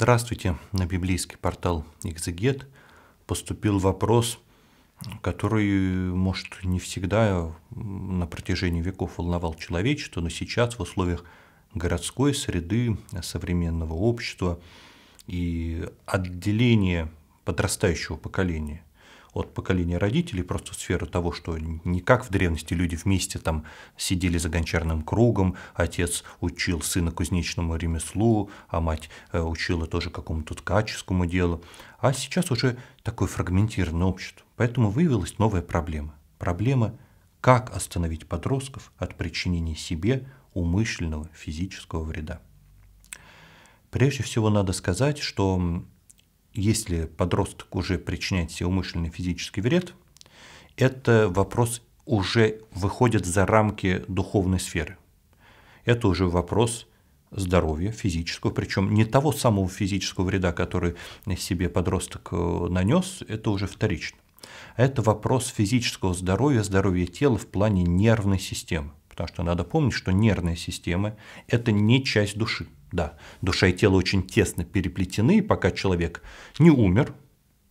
Здравствуйте, на библейский портал «Экзегет» поступил вопрос, который, может, не всегда на протяжении веков волновал человечество, но сейчас в условиях городской среды, современного общества и отделения подрастающего поколения от поколения родителей, просто сферу того, что не как в древности люди вместе там сидели за гончарным кругом, отец учил сына кузнечному ремеслу, а мать э, учила тоже какому-то ткаческому делу, а сейчас уже такое фрагментированное общество. Поэтому выявилась новая проблема. Проблема, как остановить подростков от причинения себе умышленного физического вреда. Прежде всего надо сказать, что если подросток уже причиняет себе умышленный физический вред, это вопрос уже выходит за рамки духовной сферы. Это уже вопрос здоровья физического, причем не того самого физического вреда, который себе подросток э, нанес, это уже вторично. Это вопрос физического здоровья, здоровья тела в плане нервной системы. Потому что надо помнить, что нервная система – это не часть души. Да, душа и тело очень тесно переплетены, и пока человек не умер,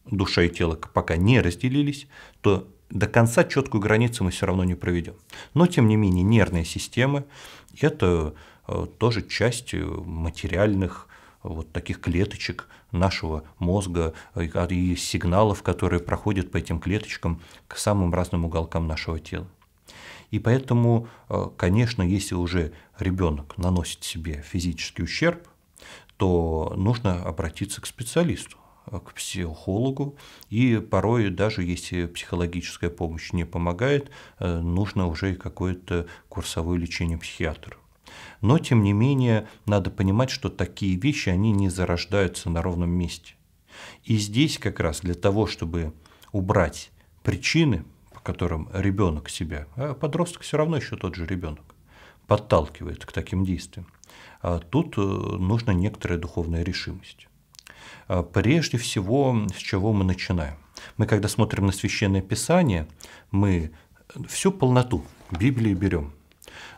душа и тело пока не разделились, то до конца четкую границу мы все равно не проведем. Но, тем не менее, нервные системы – это э, тоже часть э, материальных э, вот таких клеточек нашего мозга а, и сигналов, которые проходят по этим клеточкам к самым разным уголкам нашего тела. И поэтому, э, конечно, если уже ребенок наносит себе физический ущерб, то нужно обратиться к специалисту э, к психологу, и порой даже если психологическая помощь не помогает, э, нужно уже какое-то курсовое лечение психиатра. Но, тем не менее, надо понимать, что такие вещи, они не зарождаются на ровном месте. И здесь как раз для того, чтобы убрать причины – которым ребенок себя, а подросток все равно еще тот же ребенок, подталкивает к таким действиям. А тут э, нужна некоторая духовная решимость. А прежде всего, с чего мы начинаем? Мы, когда смотрим на Священное Писание, мы всю полноту Библии берем.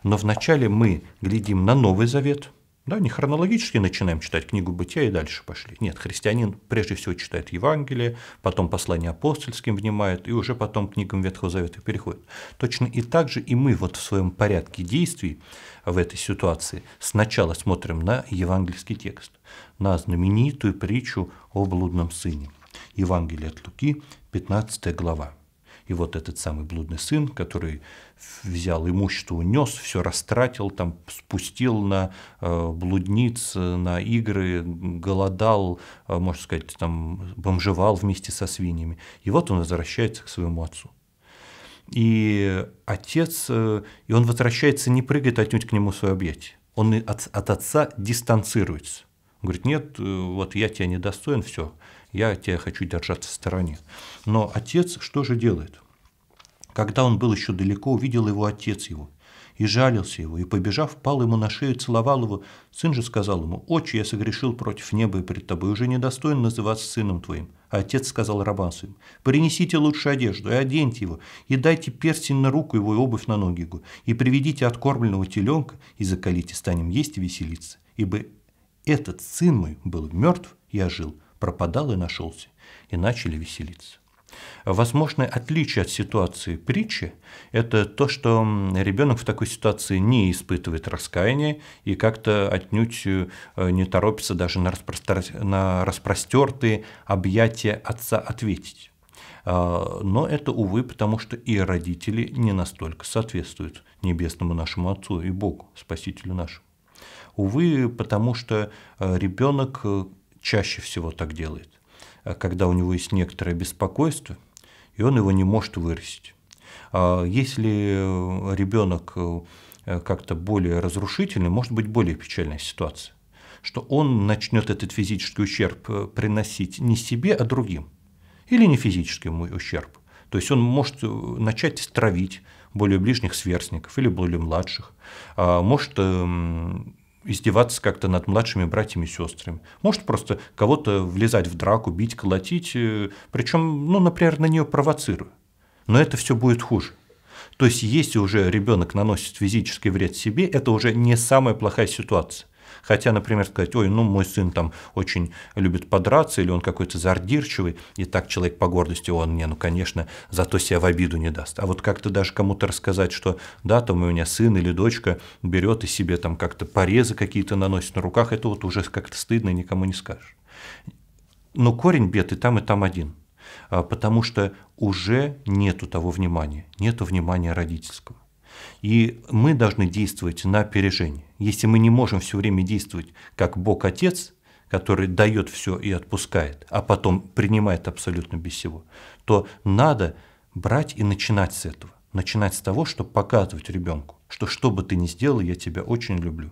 Но вначале мы глядим на Новый Завет – да, не хронологически начинаем читать книгу «Бытия» и дальше пошли. Нет, христианин прежде всего читает Евангелие, потом послание апостольским внимает, и уже потом к книгам Ветхого Завета переходит. Точно и так же и мы вот в своем порядке действий в этой ситуации сначала смотрим на евангельский текст, на знаменитую притчу о блудном сыне. Евангелие от Луки, 15 глава. И вот этот самый блудный сын, который взял имущество, унес, все растратил, там спустил на э, блудниц, на игры, голодал, э, можно сказать, там бомжевал вместе со свиньями. И вот он возвращается к своему отцу. И отец, э, и он возвращается, не прыгает отнюдь а к нему в свое объятие. Он от, от отца дистанцируется. Он говорит, нет, вот я тебя недостоин, все, я тебя хочу держаться в стороне. Но отец что же делает? Когда он был еще далеко, увидел его отец его, и жалился его, и, побежав, пал ему на шею, целовал его. Сын же сказал ему, «Отче, я согрешил против неба и пред тобой, уже недостоин называться сыном твоим». А отец сказал рабам своим, «Принесите лучшую одежду и оденьте его, и дайте перстень на руку его и обувь на ноги его, и приведите откормленного теленка, и закалите, станем есть и веселиться. Ибо этот сын мой был мертв и ожил, пропадал и нашелся, и начали веселиться. Возможное отличие от ситуации притчи – это то, что ребенок в такой ситуации не испытывает раскаяния и как-то отнюдь э, не торопится даже на, распростер... на распростертые объятия отца ответить. А, но это, увы, потому что и родители не настолько соответствуют небесному нашему Отцу и Богу, Спасителю нашему. Увы, потому что э, ребенок э, чаще всего так делает, а когда у него есть некоторое беспокойство, и он его не может выразить. А если ребенок э, как-то более разрушительный, может быть более печальная ситуация, что он начнет этот физический ущерб э, приносить не себе, а другим, или не физический ущерб. То есть он может э, начать травить более ближних сверстников или более младших, а может эм, издеваться как-то над младшими братьями и сестрами. Может просто кого-то влезать в драку, бить, колотить, э, причем, ну, например, на нее провоцируя. Но это все будет хуже. То есть, если уже ребенок наносит физический вред себе, это уже не самая плохая ситуация. Хотя, например, сказать, ой, ну мой сын там очень любит подраться, или он какой-то зардирчивый, и так человек по гордости, он мне, ну, конечно, зато себя в обиду не даст. А вот как-то даже кому-то рассказать, что да, там у меня сын или дочка берет и себе там как-то порезы какие-то наносит на руках, это вот уже как-то стыдно, и никому не скажешь. Но корень бед и там, и там один. А, потому что уже нету того внимания, нету внимания родительского. И мы должны действовать на опережение. Если мы не можем все время действовать как Бог Отец, который дает все и отпускает, а потом принимает абсолютно без всего, то надо брать и начинать с этого. Начинать с того, чтобы показывать ребенку, что что бы ты ни сделал, я тебя очень люблю,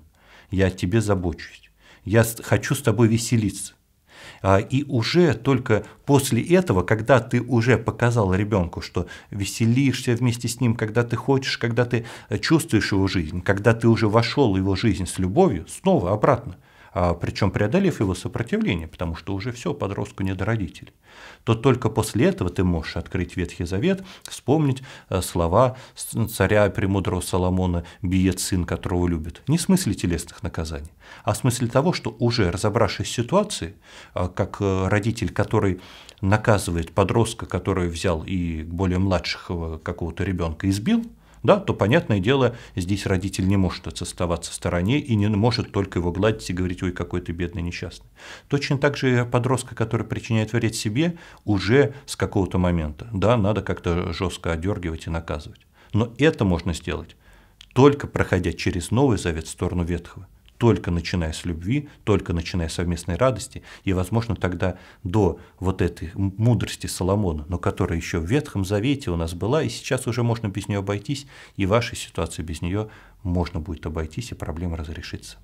я о тебе забочусь, я хочу с тобой веселиться, а, и уже только после этого, когда ты уже показал ребенку, что веселишься вместе с ним, когда ты хочешь, когда ты э, чувствуешь его жизнь, когда ты уже вошел в его жизнь с любовью, снова обратно – а, причем преодолев его сопротивление, потому что уже все, подростку не до родителей, то только после этого ты можешь открыть Ветхий Завет, вспомнить э, слова царя премудрого Соломона «биет сын, которого любит». Не в смысле телесных наказаний, а в смысле того, что уже разобравшись в ситуации, а, как э, родитель, который наказывает подростка, который взял и более младшего какого-то ребенка избил, да, то, понятное дело, здесь родитель не может оставаться в стороне и не может только его гладить и говорить, ой, какой ты бедный, несчастный. Точно так же подростка, который причиняет вред себе, уже с какого-то момента, да, надо как-то жестко одергивать и наказывать. Но это можно сделать только проходя через Новый Завет в сторону Ветхого только начиная с любви, только начиная с совместной радости, и, возможно, тогда до вот этой мудрости Соломона, но которая еще в Ветхом Завете у нас была, и сейчас уже можно без нее обойтись, и вашей ситуации без нее можно будет обойтись, и проблема разрешится.